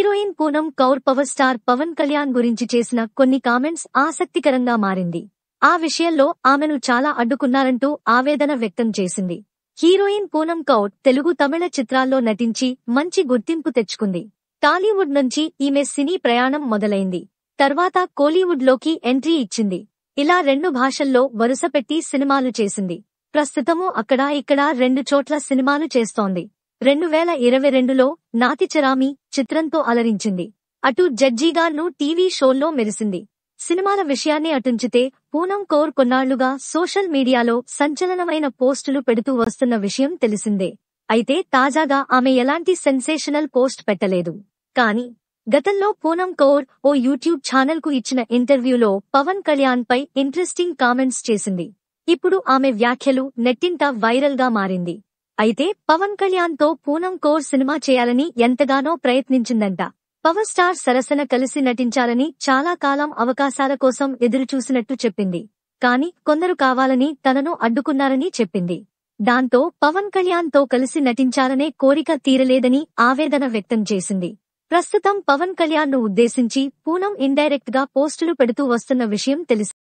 heroine Poonam Kaur power star Pawan Kalyan గురించి చేసిన కొన్ని కామెంట్స్ ఆసక్తికరంగా మారింది ఆ విషయంలో ఆమెను చాలా అడ్డుకున్నారంటూ ఆవేదన వ్యక్తం చేసింది హీరోయిన్ పూనం కౌర్ తెలుగు తమిళ చిత్రాల్లో నటించి మంచి గుర్తింపు తెచ్చుకుంది టాలీవుడ్ నుంచి ఈమె సినీ ప్రయాణం మొదలైంది తర్వాత కోలీవుడ్లోకి ఎంట్రీ ఇచ్చింది ఇలా రెండు భాషల్లో వరుసపెట్టి సినిమాలు చేసింది ప్రస్తుతము అక్కడ ఇక్కడ రెండు చోట్ల సినిమాలు చేస్తోంది రెండు వేల ఇరవై రెండులో నాతిచరామి చిత్రంతో అలరించింది అటు జడ్జీగార్ను టీవీ షోల్లో మెరిసింది సినిమాల విషయాన్ని అటుంచితే పూనం కౌర్ కొన్నాళ్లుగా సోషల్ మీడియాలో సంచలనమైన పోస్టులు పెడుతూ వస్తున్న విషయం తెలిసిందే అయితే తాజాగా ఆమె ఎలాంటి సెన్సేషనల్ పోస్ట్ పెట్టలేదు కాని గతంలో పూనం కౌర్ ఓ యూట్యూబ్ ఛానల్ కు ఇచ్చిన ఇంటర్వ్యూలో పవన్ కళ్యాణ్ పై ఇంట్రెస్టింగ్ కామెంట్స్ చేసింది ఇప్పుడు ఆమె వ్యాఖ్యలు నెట్టింట వైరల్గా మారింది అయితే పవన్ కళ్యాణ్ తో పూనం కోర్ సినిమా చేయాలని ఎంతగానో ప్రయత్నించిందంట పవర్ స్టార్ సరసన కలిసి నటించాలని చాలా కాలం అవకాశాల కోసం ఎదురుచూసినట్టు చెప్పింది కాని కొందరు కావాలని తనను అడ్డుకున్నారని చెప్పింది దాంతో పవన్ కళ్యాణ్ తో కలిసి నటించాలనే కోరిక తీరలేదని ఆవేదన వ్యక్తం చేసింది ప్రస్తుతం పవన్ కళ్యాణ్ ను ఉద్దేశించి పూనం ఇండైరెక్ట్ గా పోస్టులు పెడుతూ వస్తున్న విషయం తెలిసింది